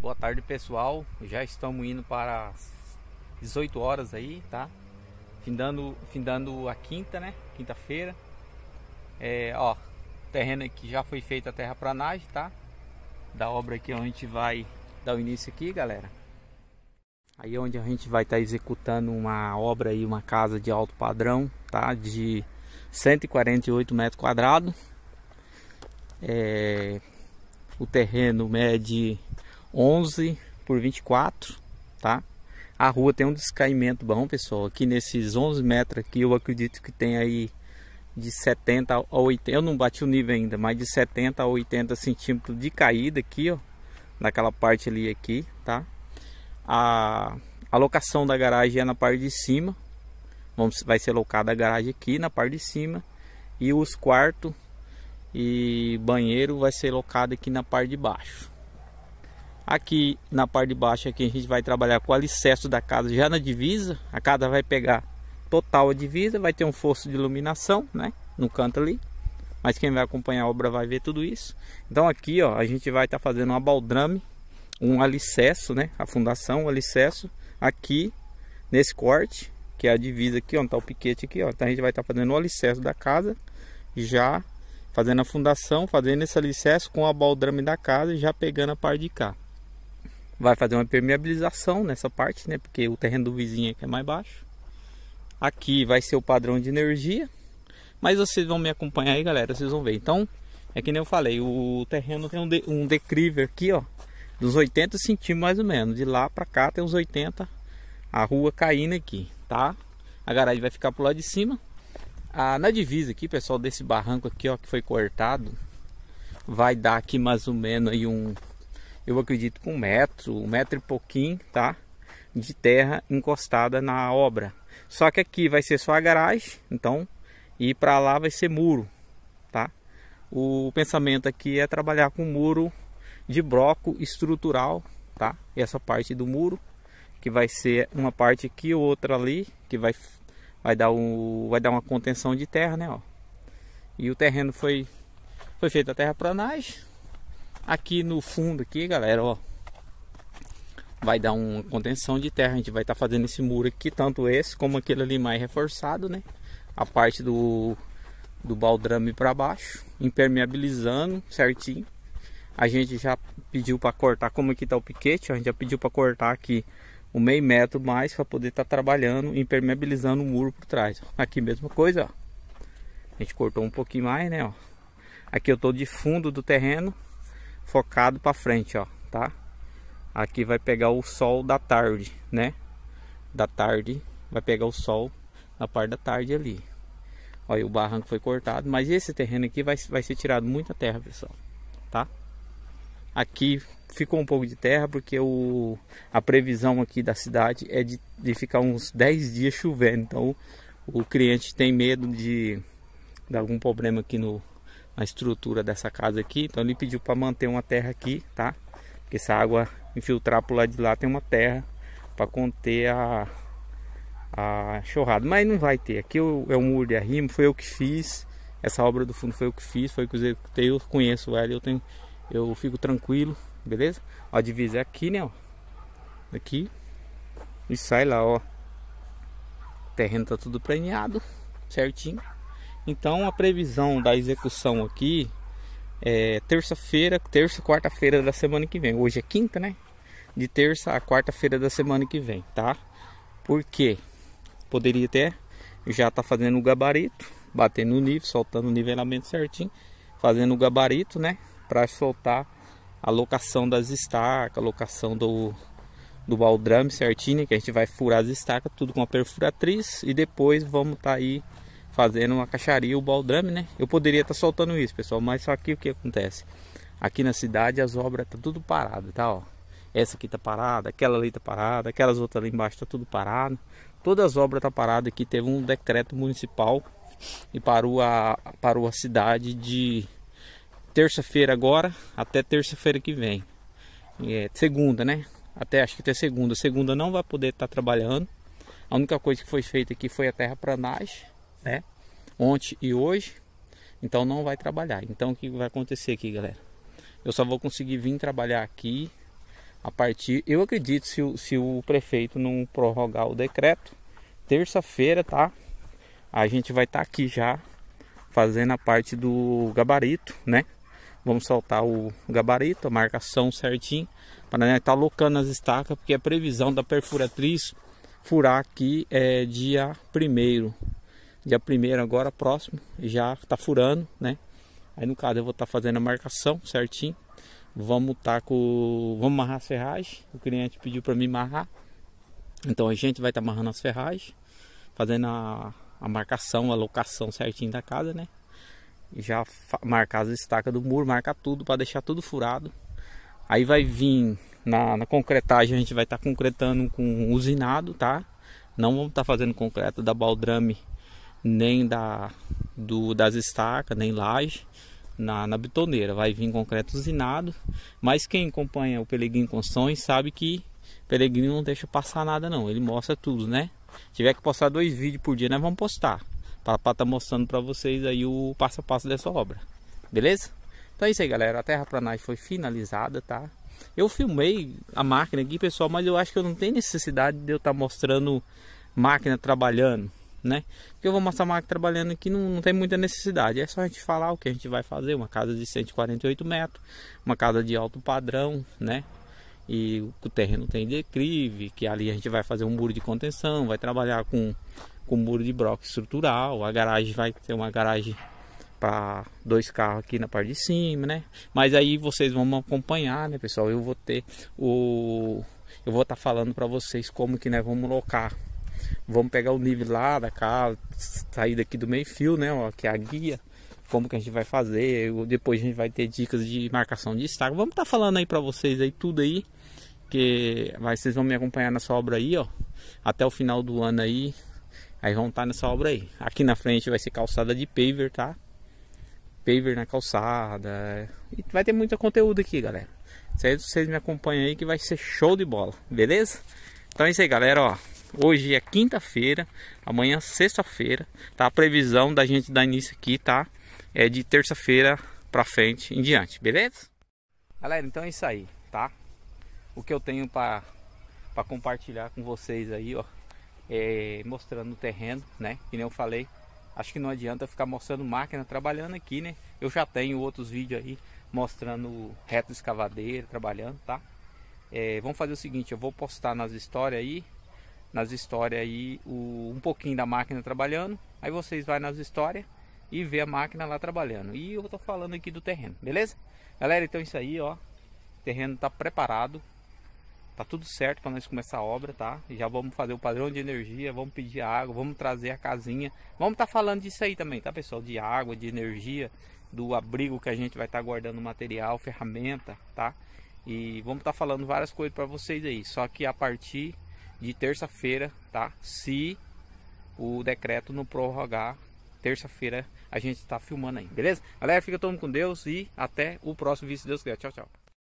Boa tarde pessoal, já estamos indo para as 18 horas aí, tá? Findando, findando a quinta, né? Quinta-feira. É, ó, terreno aqui já foi feita a terra planagem, tá? Da obra aqui é onde a gente vai dar o início aqui, galera. Aí é onde a gente vai estar tá executando uma obra aí, uma casa de alto padrão, tá? De 148 metros quadrados. É, o terreno mede 11 por 24, tá? A rua tem um descaimento bom, pessoal. Aqui nesses 11 metros aqui, eu acredito que tem aí de 70 a 80, eu não bati o nível ainda, mas de 70 a 80 centímetros de caída aqui, ó, naquela parte ali aqui, tá? A, a locação da garagem é na parte de cima, vamos, vai ser locada a garagem aqui na parte de cima e os quartos e banheiro vai ser locado aqui na parte de baixo, Aqui na parte de baixo aqui a gente vai trabalhar com o alicerce da casa já na divisa. A casa vai pegar total a divisa, vai ter um fosso de iluminação, né? No canto ali. Mas quem vai acompanhar a obra vai ver tudo isso. Então aqui, ó, a gente vai estar tá fazendo uma baldrame, um alicerce, né? A fundação, o alicerce aqui nesse corte, que é a divisa aqui, ó, onde tá o piquete aqui, ó. Então a gente vai estar tá fazendo o alicerce da casa já fazendo a fundação, fazendo esse alicerce com a baldrame da casa e já pegando a parte de cá vai fazer uma permeabilização nessa parte, né? Porque o terreno do vizinho aqui é mais baixo. Aqui vai ser o padrão de energia. Mas vocês vão me acompanhar aí, galera. Vocês vão ver. Então, é que nem eu falei. O terreno tem um, de, um declive aqui, ó. Dos 80 centímetros mais ou menos. De lá pra cá tem uns 80. A rua caindo aqui, tá? A garagem vai ficar pro lado de cima. Ah, na divisa aqui, pessoal, desse barranco aqui, ó. Que foi cortado. Vai dar aqui mais ou menos aí um eu acredito com um metro, um metro e pouquinho, tá? De terra encostada na obra. Só que aqui vai ser só a garagem, então, e para lá vai ser muro, tá? O pensamento aqui é trabalhar com muro de bloco estrutural, tá? E essa parte do muro, que vai ser uma parte aqui, outra ali, que vai, vai, dar, um, vai dar uma contenção de terra, né? Ó. E o terreno foi, foi feito a terra planagem, Aqui no fundo aqui, galera, ó. Vai dar uma contenção de terra. A gente vai estar tá fazendo esse muro aqui, tanto esse como aquele ali mais reforçado, né? A parte do, do baldrame para baixo, impermeabilizando certinho. A gente já pediu para cortar, como aqui tá o piquete, ó, a gente já pediu para cortar aqui um meio metro mais para poder estar tá trabalhando, impermeabilizando o muro por trás. Aqui mesma coisa, ó. A gente cortou um pouquinho mais, né, ó. Aqui eu tô de fundo do terreno focado para frente, ó, tá? Aqui vai pegar o sol da tarde, né? Da tarde vai pegar o sol na parte da tarde ali. Olha, o barranco foi cortado, mas esse terreno aqui vai, vai ser tirado muita terra, pessoal, tá? Aqui ficou um pouco de terra porque o, a previsão aqui da cidade é de, de ficar uns 10 dias chovendo, então o cliente tem medo de, de algum problema aqui no, a estrutura dessa casa aqui. Então ele pediu para manter uma terra aqui, tá? Porque essa água infiltrar por lado de lá tem uma terra para conter a, a chorrada. Mas não vai ter. Aqui eu, é um muro de arrimo, foi eu que fiz. Essa obra do fundo foi eu que fiz, foi eu que executei, eu conheço ela, eu tenho, eu fico tranquilo, beleza? Ó, a divisa é aqui, né? Ó. Aqui. E sai lá, ó. O terreno tá tudo planeado, certinho. Então a previsão da execução aqui é terça-feira, terça, quarta-feira da semana que vem. Hoje é quinta, né? De terça a quarta-feira da semana que vem, tá? Porque poderia até já tá fazendo o gabarito, batendo o nível, soltando o nivelamento certinho, fazendo o gabarito, né? Para soltar a locação das estacas, a locação do, do baldrame certinho, que a gente vai furar as estacas, tudo com a perfuratriz e depois vamos tá aí fazendo uma caixaria, o baldrame, né? Eu poderia estar tá soltando isso, pessoal, mas só que o que acontece? Aqui na cidade as obras tá tudo parado, tá, ó. Essa aqui tá parada, aquela ali tá parada, aquelas outras ali embaixo tá tudo parado. Todas as obras tá parada aqui, teve um decreto municipal e parou a parou a cidade de terça-feira agora até terça-feira que vem. É, segunda, né? Até acho que até segunda. Segunda não vai poder estar tá trabalhando. A única coisa que foi feita aqui foi a terra planagem né? Ontem e hoje, então não vai trabalhar. Então o que vai acontecer aqui, galera? Eu só vou conseguir vir trabalhar aqui a partir, eu acredito, se, o, se o prefeito não prorrogar o decreto, terça-feira, tá? A gente vai estar tá aqui já fazendo a parte do gabarito, né? Vamos soltar o gabarito, a marcação certinho, para né, tá locando as estacas, porque a previsão da perfuratriz furar aqui é dia primeiro Dia primeiro agora, próximo, já tá furando, né? Aí no caso eu vou estar tá fazendo a marcação certinho. Vamos tá com. Vamos amarrar as ferragens. O cliente pediu para mim amarrar. Então a gente vai estar tá amarrando as ferragens, fazendo a, a marcação, a locação certinho da casa, né? Já marcar as estacas do muro, marcar tudo para deixar tudo furado. Aí vai vir na, na concretagem, a gente vai estar tá concretando com usinado, tá? Não vamos estar tá fazendo concreto da baldrame nem da do das estacas, nem laje na, na bitoneira. Vai vir concreto usinado, mas quem acompanha o Pelegrino Constões sabe que Pelegrino não deixa passar nada não, ele mostra tudo, né? Se tiver que postar dois vídeos por dia, nós vamos postar para estar tá mostrando para vocês aí o passo a passo dessa obra. Beleza? Então é isso aí, galera. A terra nós foi finalizada, tá? Eu filmei a máquina aqui, pessoal, mas eu acho que eu não tenho necessidade de eu estar tá mostrando máquina trabalhando né? Porque eu vou mostrar uma máquina trabalhando aqui, não, não, tem muita necessidade. É só a gente falar o que a gente vai fazer. Uma casa de 148 metros, uma casa de alto padrão, né? E o terreno tem declive, que ali a gente vai fazer um muro de contenção, vai trabalhar com, com muro de broca estrutural. A garagem vai ter uma garagem para dois carros aqui na parte de cima, né? Mas aí vocês vão me acompanhar, né, pessoal? Eu vou ter o eu vou estar tá falando para vocês como que nós vamos locar Vamos pegar o nível lá da casa, sair daqui do meio fio, né? Ó, que é a guia, como que a gente vai fazer. Depois a gente vai ter dicas de marcação de estaca. Vamos estar tá falando aí para vocês aí tudo aí. Que vocês vão me acompanhar nessa obra aí, ó. Até o final do ano aí. Aí vão estar tá nessa obra aí. Aqui na frente vai ser calçada de paver, tá? Paver na calçada. E vai ter muito conteúdo aqui, galera. Vocês me acompanham aí que vai ser show de bola, beleza? Então é isso aí, galera, ó. Hoje é quinta-feira, amanhã é sexta-feira, tá? A previsão da gente dar início aqui, tá? É de terça-feira para frente em diante, beleza? Galera, então é isso aí, tá? O que eu tenho para compartilhar com vocês aí, ó, é mostrando o terreno, né? Que nem eu falei, acho que não adianta ficar mostrando máquina trabalhando aqui, né? Eu já tenho outros vídeos aí mostrando reto escavadeira trabalhando, tá? É, vamos fazer o seguinte, eu vou postar nas histórias aí nas histórias aí o, um pouquinho da máquina trabalhando. Aí vocês vai nas histórias e vê a máquina lá trabalhando. E eu tô falando aqui do terreno, beleza? Galera, então é isso aí, ó. O terreno tá preparado. Tá tudo certo para nós começar a obra, tá? Já vamos fazer o padrão de energia, vamos pedir água, vamos trazer a casinha. Vamos estar tá falando disso aí também, tá, pessoal? De água, de energia, do abrigo que a gente vai estar tá guardando material, ferramenta, tá? E vamos estar tá falando várias coisas para vocês aí. Só que a partir de terça-feira, tá? Se o decreto não prorrogar, terça-feira a gente está filmando aí, beleza? Galera, fica todo mundo com Deus e até o próximo vídeo, se Deus quiser. Tchau, tchau.